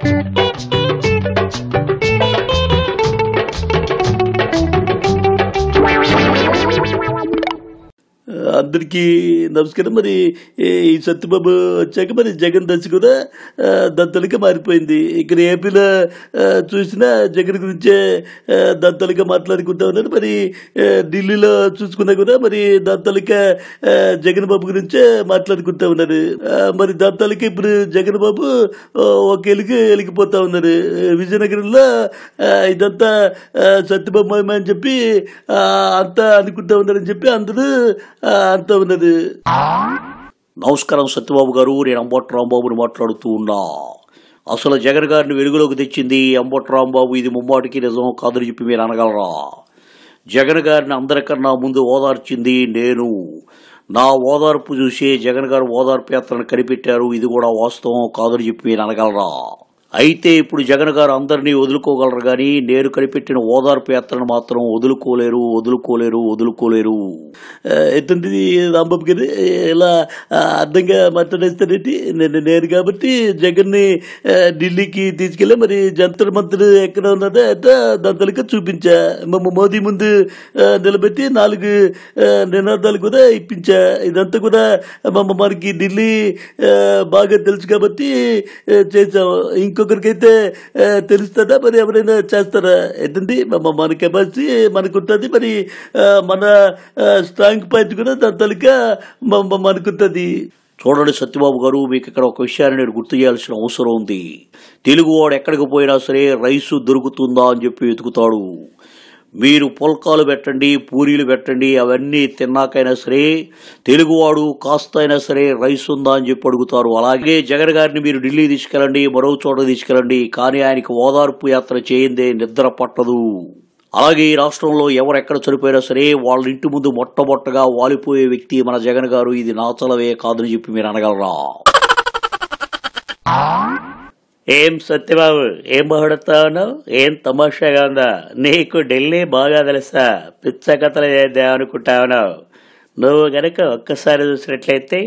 Thank you. అందరికీ నమస్కారం మరి ఈ సత్యబాబు వచ్చాక మరి జగన్ దశ కూడా దత్తలుగా మారిపోయింది ఇక్కడ ఏపీలో చూసినా జగన్ గురించే దత్తలుగా మాట్లాడుకుంటా ఉన్నారు మరి ఢిల్లీలో చూసుకున్నా కూడా మరి దత్తలుగా జగన్ బాబు గురించే మాట్లాడుకుంటా ఉన్నారు మరి దత్తలకి ఇప్పుడు జగన్ బాబు ఒక ఎలికి ఎలికిపోతా ఉన్నారు విజయనగరంలో ఇదంతా సత్యబాబు అని చెప్పి అంతా అనుకుంటా ఉన్నారని చెప్పి అందరూ అంత ఉన్నది నమస్కారం సత్యబాబు గారు నేను అంబోట్ రాంబాబుని మాట్లాడుతూ ఉన్నా అసలు జగన్ గారిని వెలుగులోకి తెచ్చింది అంబోట్ రాంబాబు ఇది ముమ్మాటికి నిజం కాదని చెప్పి మీరు అనగలరా జగన్ గారిని అందరికన్నా ముందు ఓదార్చింది నేను నా ఓదార్పు చూసి జగన్ గారు ఓదార్పు యాత్రను కనిపెట్టారు ఇది కూడా వాస్తవం కాదని చెప్పి నేను అనగలరా అయితే ఇప్పుడు జగన్ గారు అందరినీ వదులుకోగలరు కానీ నేను కనిపెట్టిన ఓదార్పు యాత్రను మాత్రం వదులుకోలేరు వదులుకోలేరు వదులుకోలేరు ఎత్తుంది అంబకి ఇలా అర్థంగా మాట్లాడేస్తానంటే నేను కాబట్టి జగన్ని ఢిల్లీకి తీసుకెళ్ళి మరి జంతర్ మంత్రి ఎక్కడ ఉన్నదో అయితే దాంతలకి చూపించా మేము మోదీ ముందు నిలబెట్టి నాలుగు నినాదాలు కూడా ఇప్పించా ఇదంతా కూడా మమ్మ మనకి ఢిల్లీ బాగా తెలుసు కాబట్టి చేసాం ఇంకో ఇంకొకరికైతే తెలుస్తాడా మరి ఎవరైనా చేస్తారా ఏంటండి మన కెపాసిటీ ఉంటుంది మరి మన స్ట్రాంగ్ పాయింట్ కూడా దాని తలక మనకుంటుంది చూడండి సత్యబాబు గారు మీకు ఇక్కడ ఒక విషయాన్ని నేను గుర్తు చేయాల్సిన అవసరం ఉంది తెలుగువాడు ఎక్కడికి పోయినా సరే రైసు దొరుకుతుందా అని చెప్పి వెతుకుతాడు మీరు పుల్కాలు పెట్టండి పూరీలు పెట్టండి అవన్నీ తిన్నాకైనా సరే తెలుగువాడు కాస్త అయినా సరే రైస్ ఉందా అని చెప్పి అడుగుతారు అలాగే జగన్ గారిని మీరు ఢిల్లీ తీసుకెళ్ళండి మరో చోట తీసుకెళ్ళండి కానీ ఆయనకి ఓదార్పు యాత్ర చేయిందే నిద్ర పట్టదు అలాగే ఈ రాష్ట్రంలో ఎవరెక్కడ చనిపోయినా సరే వాళ్ళ ఇంటి ముందు మొట్టమొట్టగా వాలిపోయే వ్యక్తి మన జగన్ గారు ఇది నాచలవే కాదని చెప్పి మీరు అనగలరా ఏం సత్యబాబు ఏం బహుడతా ఉన్నావు ఏం తమాషాగా ఉందా నీకు ఢిల్లీ బాగా తెలుసా పిచ్చ కథలు చేద్దాం అనుకుంటా ఉన్నావు నువ్వు గనక ఒక్కసారి చూసినట్లయితే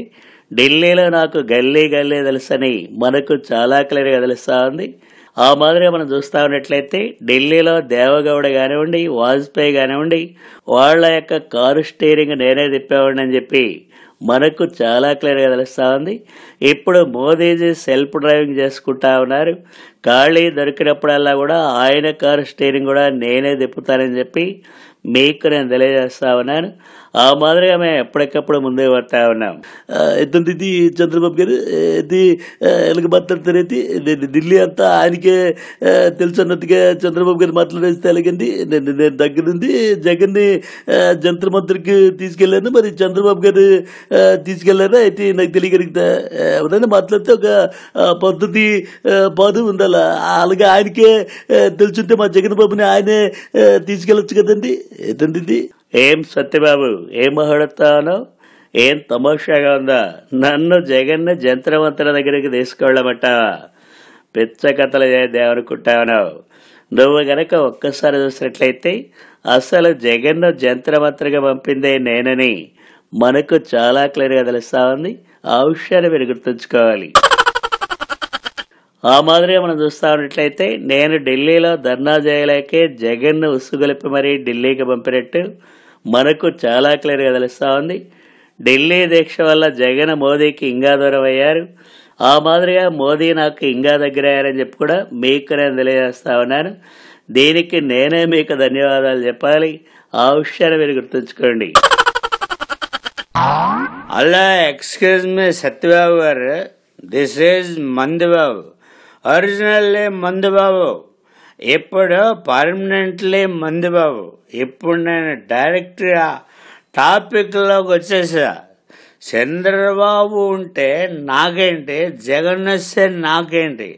ఢిల్లీలో నాకు గల్లీ గల్లీ తెలుసని మనకు చాలా క్లియర్గా తెలుస్తా ఉంది ఆ మాదిరిగా మనం చూస్తూ ఉన్నట్లయితే ఢిల్లీలో దేవగౌడ కానివ్వండి వాజ్పేయి కానివ్వండి వాళ్ళ యొక్క కారు స్టీరింగ్ నేనే తిప్పేవాడిని అని చెప్పి మనకు చాలా క్లియర్గా తెలుస్తూ ఉంది ఇప్పుడు మోదీజీ సెల్ఫ్ డ్రైవింగ్ చేసుకుంటా ఉన్నారు ఖాళీ దొరికినప్పుడల్లా కూడా ఆయన కారు స్టీరింగ్ కూడా నేనే తిప్పుతానని చెప్పి మీకు నేను తెలియజేస్తా ఉన్నాను ఆ మాదిరిగా మేము ఎప్పటికప్పుడు ముందే పడతా ఉన్నాం ఇద్దరు ఇది చంద్రబాబు గారు ఇది ఎలాగ మాట్లాడుతారైతే నేను ఢిల్లీ అంతా ఆయనకే తెలుసు అన్నట్టుగా చంద్రబాబు గారు మాట్లాడేస్తే ఎలాగండి నేను నేను దగ్గర నుండి జగన్ని జంతర్ మంత్రికి తీసుకెళ్ళాను మరి చంద్రబాబు గారు తీసుకెళ్ళారా అయితే నాకు తెలియగలిగితే ఎవరైనా మాట్లాడితే ఒక పద్ధతి పాదు ఉండాలి అలాగే ఆయనకే తెలుసుంటే మా జగన్ బాబుని ఆయనే తీసుకెళ్ళచ్చు కదండి ఏంటండి ఏం సత్యబాబు ఏం మహాడతానో ఏం తమోషాగా ఉందా నన్ను జగన్న జంత్రమంత్ర దగ్గరికి తీసుకెళ్ళమట పిచ్చ కథలు దేవనుకుంటావనావు నువ్వు గనక ఒక్కసారి చూసినట్లయితే అసలు జగన్ను జంత్రమంత్రగా పంపిందే నేనని మనకు చాలా క్లియర్గా తెలుస్తా ఉంది ఆ విషయాన్ని మీరు గుర్తుంచుకోవాలి ఆ మాదిరిగా మనం చూస్తూ ఉన్నట్లయితే నేను ఢిల్లీలో ధర్నా చేయలేకే జగన్ను ఉసుగొలిపి మరీ ఢిల్లీకి పంపినట్టు మనకు చాలా క్లియర్గా తెలుస్తూ ఉంది ఢిల్లీ దీక్ష వల్ల జగన్ మోదీకి ఇంకా దూరం అయ్యారు ఆ మాదిరిగా మోదీ నాకు ఇంకా దగ్గర అయ్యారని చెప్పి కూడా మీకు నేను తెలియజేస్తా ఉన్నాను దీనికి నేనే మీకు ధన్యవాదాలు చెప్పాలి ఆ విషయాన్ని మీరు గుర్తుంచుకోండి అలా ఎక్స్క్యూజ్ మీ సత్యబాబు గారు దిస్ ఈజ్ మందిబాబు ఒరిజినల్లే మందుబాబు ఎప్పుడు పర్మనెంట్లీ మందుబాబు ఇప్పుడు నేను డైరెక్ట్గా టాపిక్లోకి వచ్చేసా చంద్రబాబు ఉంటే నాకేంటి జగన్ వస్తే నాకేంటి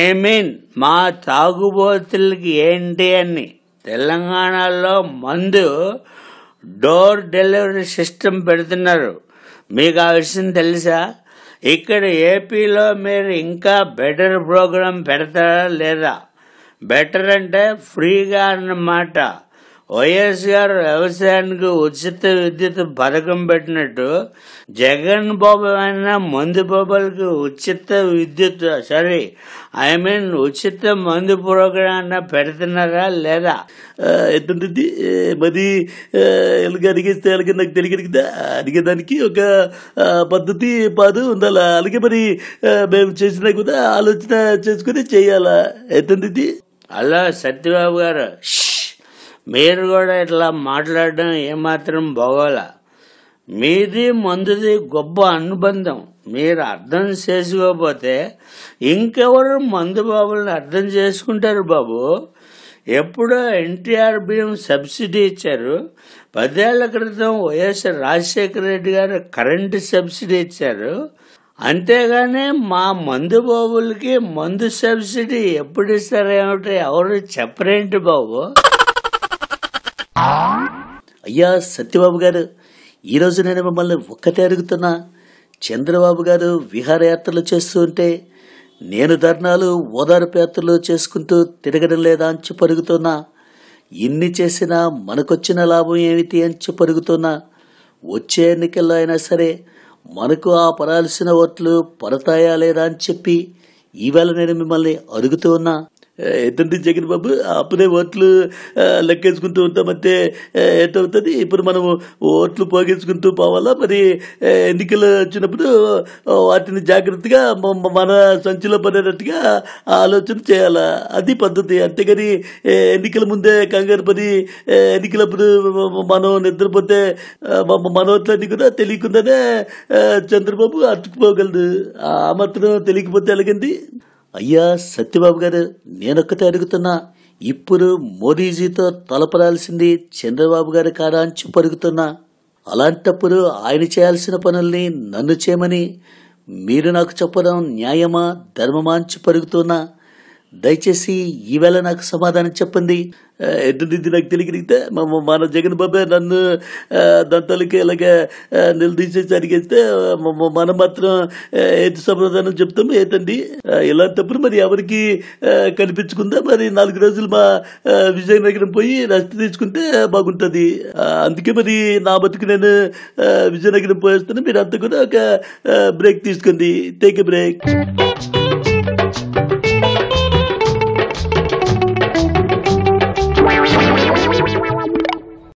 ఐ మీన్ మా తాగుబోతులకి ఏంటి అని తెలంగాణలో మందు డోర్ డెలివరీ సిస్టమ్ పెడుతున్నారు మీకు ఆ విషయం తెలుసా ఇక్కడ ఏపీలో మీరు ఇంకా బెటర్ ప్రోగ్రాం పెడతారా లేదా బెటర్ అంటే ఫ్రీగా అన్నమాట వైఎస్ఆర్ వ్యవసాయానికి ఉచిత విద్యుత్ పథకం పెట్టినట్టు జగన్ బాబు ఆయన మందు బాబులకి ఉచిత విద్యుత్ సారీ ఐ మీన్ ఉచిత మందు ప్రోగ్రాం పెడుతున్నారా లేదా ఎట్టుంటుంది మరి ఎలాగ అడిగేస్తే అలాగే నాకు కదా అడిగేదానికి ఒక పద్ధతి పాదు ఉందా అలాగే మరి మేము చేసినా కూడా ఆలోచన చేసుకుని చేయాలా ఎట్టుంది అలా సత్యబాబు గారు మీరు కూడా ఇట్లా మాట్లాడడం ఏమాత్రం బాగోల మీది మందుది గొప్ప అనుబంధం మీరు అర్థం చేసుకోకపోతే ఇంకెవరు మందు బాబులను అర్థం చేసుకుంటారు బాబు ఎప్పుడో ఎన్టీఆర్ బియ్యం సబ్సిడీ ఇచ్చారు పదేళ్ల క్రితం వైఎస్ రాజశేఖర రెడ్డి గారు కరెంటు సబ్సిడీ ఇచ్చారు అంతేగాని మా మందు బాబులకి మందు సబ్సిడీ ఎప్పుడు ఇస్తారేమిటి ఎవరు చెప్పరేంటి బాబు అయ్యా సత్యబాబు గారు ఈరోజు నేను మిమ్మల్ని ఒక్కటే అడుగుతున్నా చంద్రబాబు గారు విహారయాత్రలు చేస్తూ ఉంటే నేను ధర్నాలు ఓదార్పు యాత్రలు చేసుకుంటూ తిరగడం లేదా అని పరుగుతున్నా ఇన్ని చేసినా మనకొచ్చిన లాభం ఏమిటి అని చెప్పరుగుతున్నా వచ్చే ఎన్నికల్లో అయినా సరే మనకు ఆ పడాల్సిన ఓట్లు పడతాయా లేదా అని చెప్పి ఈవేళ నేను మిమ్మల్ని అడుగుతూ ఉన్నా ఏంటంటే జగన్ బాబు అప్పుడే ఓట్లు లెక్కేసుకుంటూ ఉంటామంటే ఏంటవుతుంది ఇప్పుడు మనము ఓట్లు పోగించుకుంటూ పోవాలా మరి ఎన్నికలు వచ్చినప్పుడు వాటిని జాగ్రత్తగా మన సంచిలో పడేటట్టుగా ఆలోచన చేయాలా అది పద్ధతి అంతేగాని ఎన్నికల ముందే కంగారు పడి ఎన్నికలప్పుడు మనం నిద్రపోతే మన ఓట్లన్నీ కూడా తెలియకుండానే చంద్రబాబు అట్టుకుపోగలదు ఆ మాత్రం తెలియకపోతే ఎలాగండి అయ్యా సత్యబాబు గారు నేనొక్కతే అడుగుతున్నా ఇప్పుడు మోదీజీతో తలపడాల్సింది చంద్రబాబు గారి అని అంచు పరుగుతున్నా అలాంటప్పుడు ఆయన చేయాల్సిన పనుల్ని నన్ను చేయమని మీరు నాకు చెప్పడం న్యాయమా ధర్మమా అంచు పరుగుతున్నా దయచేసి ఈవేళ నాకు సమాధానం చెప్పండి ఎటువంటిది నాకు తెలియగలిగితే మా మన జగన్ బాబే నన్ను దంతాలకి ఇలాగే నిలదీసేసి అడిగితే మనం మాత్రం ఏంటి సమాధానం చెప్తాము ఏంటండి ఇలాంటప్పుడు మరి ఎవరికి కనిపించుకుందా మరి నాలుగు రోజులు మా విజయనగరం పోయి రెస్ట్ తీసుకుంటే బాగుంటుంది అందుకే మరి నా బతుకు నేను విజయనగరం పోయేస్తాను మీరు అంతా కూడా ఒక బ్రేక్ తీసుకోండి టేక్ బ్రేక్